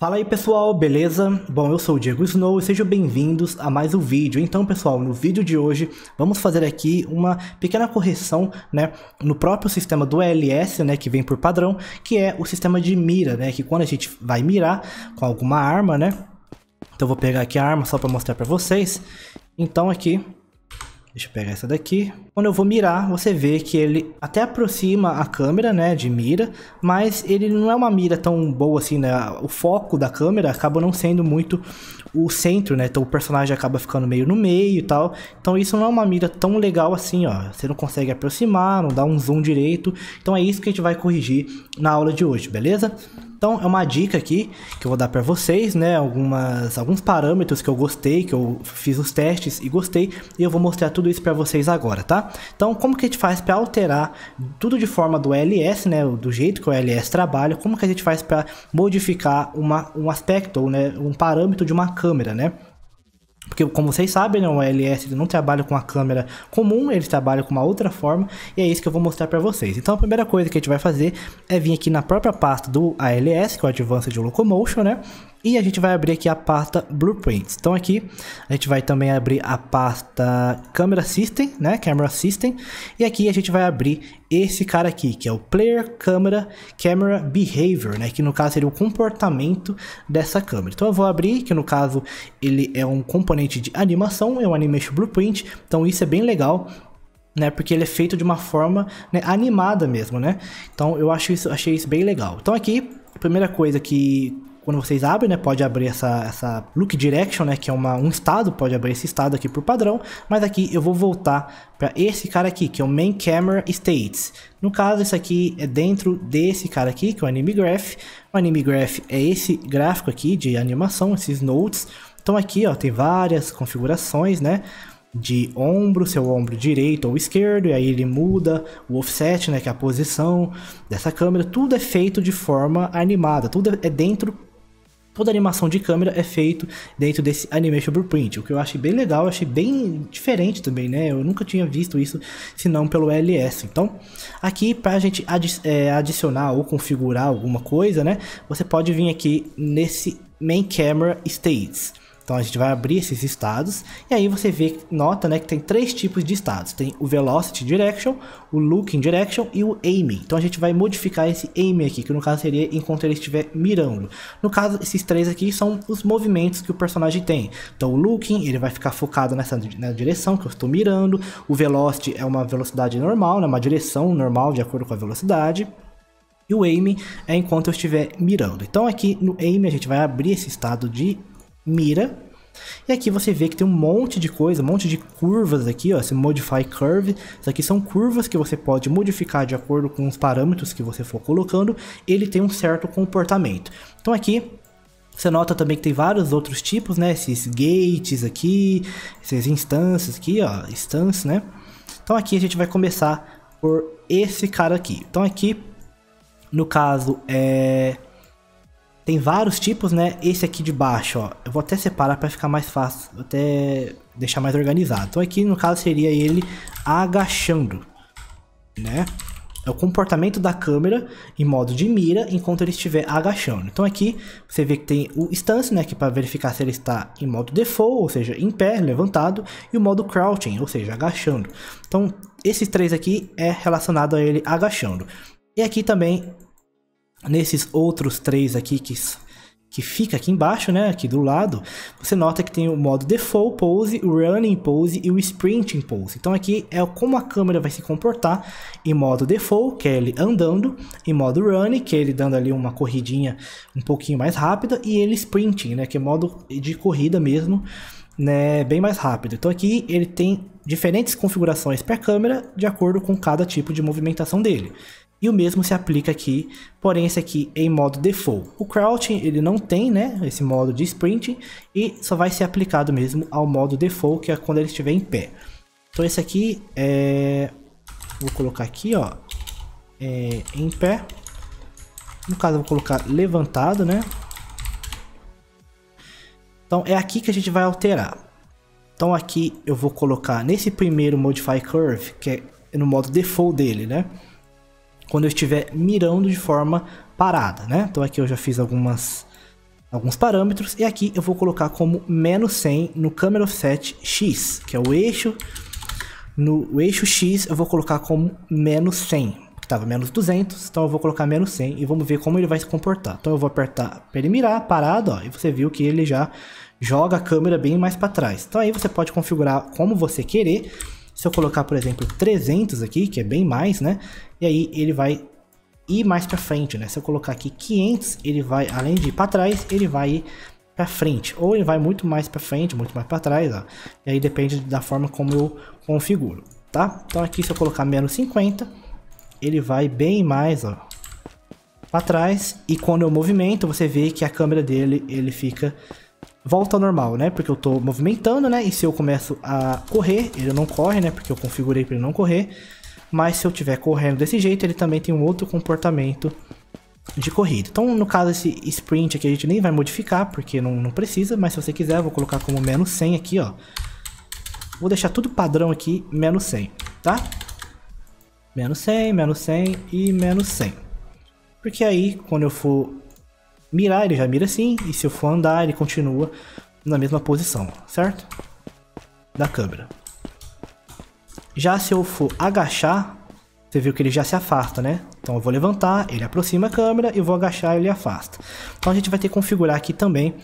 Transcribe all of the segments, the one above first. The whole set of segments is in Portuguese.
Fala aí pessoal, beleza? Bom, eu sou o Diego Snow e sejam bem-vindos a mais um vídeo. Então pessoal, no vídeo de hoje vamos fazer aqui uma pequena correção né, no próprio sistema do ELS, né, que vem por padrão, que é o sistema de mira, né, que quando a gente vai mirar com alguma arma, né, então eu vou pegar aqui a arma só para mostrar para vocês. Então aqui Deixa eu pegar essa daqui. Quando eu vou mirar, você vê que ele até aproxima a câmera, né, de mira, mas ele não é uma mira tão boa assim, né? O foco da câmera acaba não sendo muito o centro, né? Então o personagem acaba ficando meio no meio e tal. Então isso não é uma mira tão legal assim, ó. Você não consegue aproximar, não dá um zoom direito. Então é isso que a gente vai corrigir na aula de hoje, beleza? Então é uma dica aqui que eu vou dar para vocês, né? Algumas, alguns parâmetros que eu gostei, que eu fiz os testes e gostei, e eu vou mostrar tudo isso para vocês agora, tá? Então como que a gente faz para alterar tudo de forma do LS, né? Do jeito que o LS trabalha, como que a gente faz para modificar uma, um aspecto ou né, um parâmetro de uma câmera, né? Porque, como vocês sabem, né, o LS ele não trabalha com a câmera comum, ele trabalha com uma outra forma, e é isso que eu vou mostrar para vocês. Então, a primeira coisa que a gente vai fazer é vir aqui na própria pasta do ALS, que é o Advanced Locomotion, né? E a gente vai abrir aqui a pasta Blueprints. Então aqui a gente vai também abrir a pasta Camera System, né? Camera System. E aqui a gente vai abrir esse cara aqui, que é o Player Camera Camera Behavior, né? Que no caso seria o comportamento dessa câmera. Então eu vou abrir, que no caso ele é um componente de animação, é um Animation Blueprint. Então isso é bem legal né? Porque ele é feito de uma forma né, animada mesmo, né? Então eu acho isso, achei isso bem legal. Então aqui, a primeira coisa que quando vocês abrem, né, pode abrir essa, essa look direction, né, que é uma, um estado, pode abrir esse estado aqui por padrão, mas aqui eu vou voltar para esse cara aqui, que é o main camera states. No caso, isso aqui é dentro desse cara aqui, que é o anime graph. O anime graph é esse gráfico aqui de animação, esses notes Então aqui, ó, tem várias configurações, né? de ombro, seu ombro direito ou esquerdo, e aí ele muda o offset, né, que é a posição dessa câmera, tudo é feito de forma animada, tudo é dentro toda a animação de câmera é feito dentro desse Animation Blueprint, o que eu achei bem legal, achei bem diferente também, né? Eu nunca tinha visto isso, senão pelo LS. Então, aqui para a gente adi é, adicionar ou configurar alguma coisa, né? Você pode vir aqui nesse Main Camera States. Então a gente vai abrir esses estados e aí você vê, nota né, que tem três tipos de estados. Tem o Velocity Direction, o Looking Direction e o Aiming. Então a gente vai modificar esse Aiming aqui, que no caso seria enquanto ele estiver mirando. No caso, esses três aqui são os movimentos que o personagem tem. Então o Looking, ele vai ficar focado nessa na direção que eu estou mirando. O Velocity é uma velocidade normal, né, uma direção normal de acordo com a velocidade e o aim é enquanto eu estiver mirando. Então aqui no aim a gente vai abrir esse estado de mira. E aqui você vê que tem um monte de coisa, um monte de curvas aqui, ó, esse Modify Curve. Isso aqui são curvas que você pode modificar de acordo com os parâmetros que você for colocando. Ele tem um certo comportamento. Então aqui você nota também que tem vários outros tipos, né? Esses gates aqui, essas instâncias aqui, ó, instâncias, né? Então aqui a gente vai começar por esse cara aqui. Então aqui, no caso, é tem vários tipos, né? Esse aqui de baixo, ó. Eu vou até separar para ficar mais fácil, até deixar mais organizado. Então aqui, no caso, seria ele agachando, né? É o comportamento da câmera em modo de mira enquanto ele estiver agachando. Então aqui você vê que tem o stance, né, que é para verificar se ele está em modo default, ou seja, em pé, levantado, e o modo crouching, ou seja, agachando. Então esses três aqui é relacionado a ele agachando. E aqui também Nesses outros três aqui que, que fica aqui embaixo, né, aqui do lado, você nota que tem o modo Default Pose, o Running Pose e o Sprinting Pose. Então aqui é como a câmera vai se comportar em modo Default, que é ele andando, em modo Running, que é ele dando ali uma corridinha um pouquinho mais rápida, e ele Sprinting, né, que é modo de corrida mesmo, né, bem mais rápido. Então aqui ele tem diferentes configurações per câmera de acordo com cada tipo de movimentação dele. E o mesmo se aplica aqui, porém esse aqui é em modo default. O crouching ele não tem, né, esse modo de sprint e só vai ser aplicado mesmo ao modo default, que é quando ele estiver em pé. Então esse aqui é... Vou colocar aqui, ó, é... em pé. No caso vou colocar levantado, né. Então é aqui que a gente vai alterar. Então aqui eu vou colocar nesse primeiro Modify Curve, que é no modo default dele, né quando eu estiver mirando de forma parada, né? Então aqui eu já fiz algumas alguns parâmetros e aqui eu vou colocar como menos 100 no camera offset X, que é o eixo no eixo X eu vou colocar como menos 100, que estava menos 200, então eu vou colocar menos 100 e vamos ver como ele vai se comportar. Então eu vou apertar para ele mirar, parado, ó, e você viu que ele já joga a câmera bem mais para trás. Então aí você pode configurar como você querer, se eu colocar, por exemplo, 300 aqui, que é bem mais, né? E aí ele vai ir mais para frente, né? Se eu colocar aqui 500, ele vai, além de ir para trás, ele vai ir para frente. Ou ele vai muito mais para frente, muito mais para trás, ó. E aí depende da forma como eu configuro, tá? Então aqui se eu colocar menos 50, ele vai bem mais, ó, para trás. E quando eu movimento, você vê que a câmera dele, ele fica volta ao normal, né? Porque eu tô movimentando, né? E se eu começo a correr, ele não corre, né? Porque eu configurei para ele não correr. Mas se eu estiver correndo desse jeito, ele também tem um outro comportamento de corrida. Então, no caso, esse sprint aqui a gente nem vai modificar, porque não, não precisa. Mas se você quiser, eu vou colocar como menos 100 aqui, ó. Vou deixar tudo padrão aqui, menos 100, tá? Menos 100, menos 100 e menos 100. Porque aí, quando eu for mirar, ele já mira assim, e se eu for andar, ele continua na mesma posição, certo? Da câmera. Já se eu for agachar, você viu que ele já se afasta, né? Então eu vou levantar, ele aproxima a câmera, eu vou agachar, ele afasta. Então a gente vai ter que configurar aqui também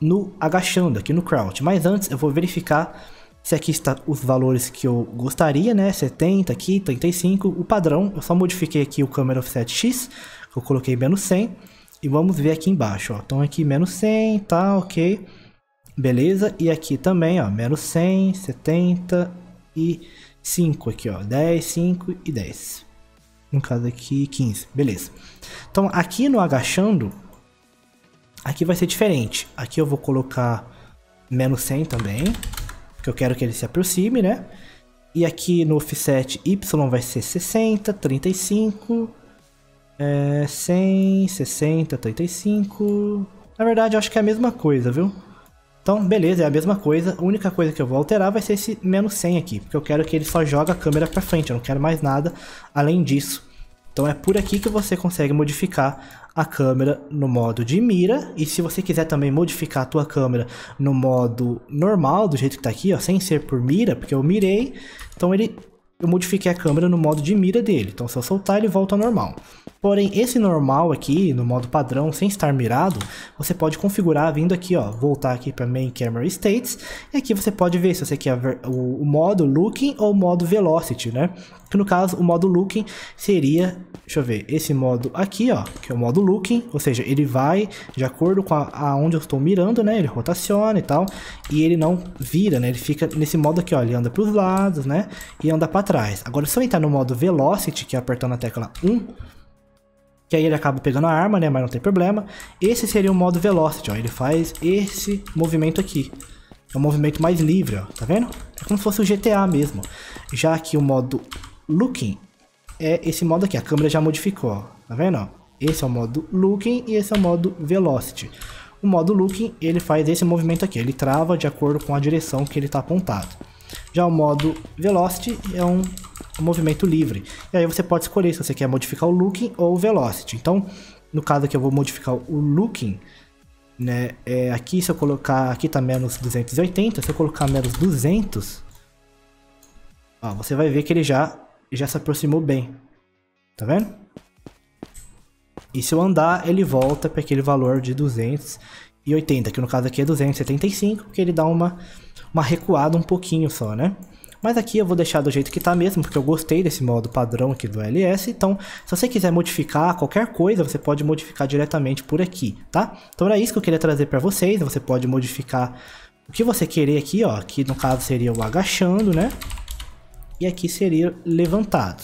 no agachando, aqui no crouch. Mas antes eu vou verificar se aqui está os valores que eu gostaria, né? 70 aqui, 35, o padrão. Eu só modifiquei aqui o câmera offset X, eu coloquei menos 100. E vamos ver aqui embaixo, ó. Então aqui menos 100, tá, ok. Beleza, e aqui também, ó, menos 100, 70 e 5 aqui, ó. 10, 5 e 10. No caso aqui, 15. Beleza. Então aqui no agachando, aqui vai ser diferente. Aqui eu vou colocar menos 100 também, porque eu quero que ele se aproxime, né? E aqui no offset Y vai ser 60, 35 é 100, 60, 35... Na verdade, eu acho que é a mesma coisa, viu? Então, beleza, é a mesma coisa. A única coisa que eu vou alterar vai ser esse menos 100 aqui, porque eu quero que ele só joga a câmera pra frente, eu não quero mais nada além disso. Então é por aqui que você consegue modificar a câmera no modo de mira. E se você quiser também modificar a tua câmera no modo normal, do jeito que tá aqui, ó, sem ser por mira, porque eu mirei, então ele eu modifiquei a câmera no modo de mira dele, então se eu soltar ele volta ao normal. Porém, esse normal aqui, no modo padrão, sem estar mirado, você pode configurar vindo aqui, ó, voltar aqui para Main Camera States, e aqui você pode ver se você quer o, modo Looking ou modo Velocity, né? Que no caso, o modo looking seria, deixa eu ver, esse modo aqui, ó, que é o modo looking, ou seja, ele vai de acordo com a, aonde eu estou mirando, né, ele rotaciona e tal, e ele não vira, né, ele fica nesse modo aqui, ó, ele anda para os lados, né, e anda para trás. Agora, se eu entrar no modo velocity, que é apertando a tecla 1, que aí ele acaba pegando a arma, né, mas não tem problema, esse seria o modo velocity, ó, ele faz esse movimento aqui, é um movimento mais livre, ó, tá vendo? É como se fosse o GTA mesmo. Já que o modo looking é esse modo aqui. A câmera já modificou, ó. tá vendo? Esse é o modo looking e esse é o modo velocity. O modo looking, ele faz esse movimento aqui. Ele trava de acordo com a direção que ele está apontado. Já o modo velocity é um movimento livre. E aí você pode escolher se você quer modificar o looking ou o velocity. Então, no caso aqui eu vou modificar o looking, né? É, aqui se eu colocar, aqui tá menos 280, se eu colocar menos 200, ó, você vai ver que ele já e já se aproximou bem. Tá vendo? E se eu andar, ele volta para aquele valor de 280, que no caso aqui é 275, porque ele dá uma, uma recuada um pouquinho só, né? Mas aqui eu vou deixar do jeito que está mesmo, porque eu gostei desse modo padrão aqui do LS. Então, se você quiser modificar qualquer coisa, você pode modificar diretamente por aqui, tá? Então era isso que eu queria trazer para vocês. Você pode modificar o que você querer aqui, ó. Aqui no caso seria o agachando, né? e aqui seria levantado.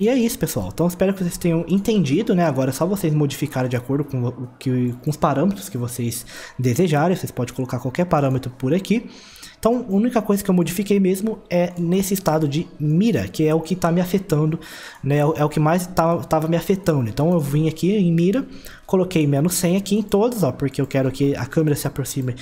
E é isso, pessoal. Então, espero que vocês tenham entendido, né? Agora é só vocês modificarem de acordo com, o que, com os parâmetros que vocês desejarem. Vocês podem colocar qualquer parâmetro por aqui. Então, a única coisa que eu modifiquei mesmo é nesse estado de mira, que é o que está me afetando, né? É o é que mais estava tá, me afetando. Então, eu vim aqui em mira, coloquei menos 100 aqui em todos, ó, porque eu quero que a câmera se aproxime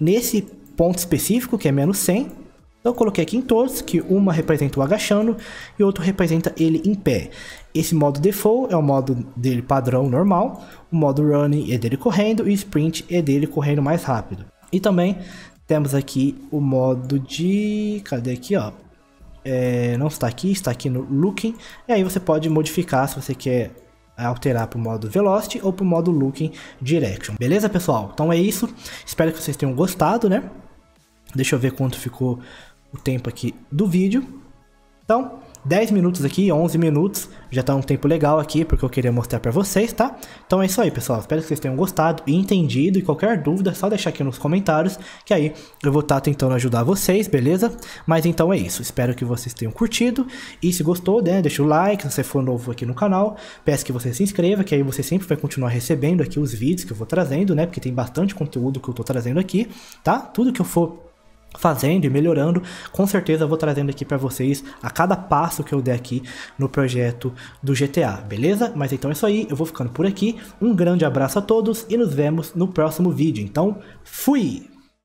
nesse ponto específico, que é menos 100. Então eu coloquei aqui em todos, que uma representa o agachando e outro representa ele em pé. Esse modo default é o modo dele padrão normal, o modo running é dele correndo e sprint é dele correndo mais rápido. E também temos aqui o modo de... cadê aqui ó? É, não está aqui, está aqui no looking, e aí você pode modificar se você quer alterar para o modo Velocity ou para o modo Looking Direction. Beleza, pessoal? Então é isso. Espero que vocês tenham gostado, né? Deixa eu ver quanto ficou o tempo aqui do vídeo. Então, 10 minutos aqui, 11 minutos, já tá um tempo legal aqui, porque eu queria mostrar pra vocês, tá? Então é isso aí, pessoal. Espero que vocês tenham gostado e entendido, e qualquer dúvida é só deixar aqui nos comentários, que aí eu vou estar tá tentando ajudar vocês, beleza? Mas então é isso, espero que vocês tenham curtido, e se gostou, né, deixa o like, se você for novo aqui no canal, peço que você se inscreva, que aí você sempre vai continuar recebendo aqui os vídeos que eu vou trazendo, né, porque tem bastante conteúdo que eu tô trazendo aqui, tá? Tudo que eu for fazendo e melhorando, com certeza eu vou trazendo aqui para vocês a cada passo que eu der aqui no projeto do GTA, beleza? Mas então é isso aí, eu vou ficando por aqui, um grande abraço a todos e nos vemos no próximo vídeo, então fui!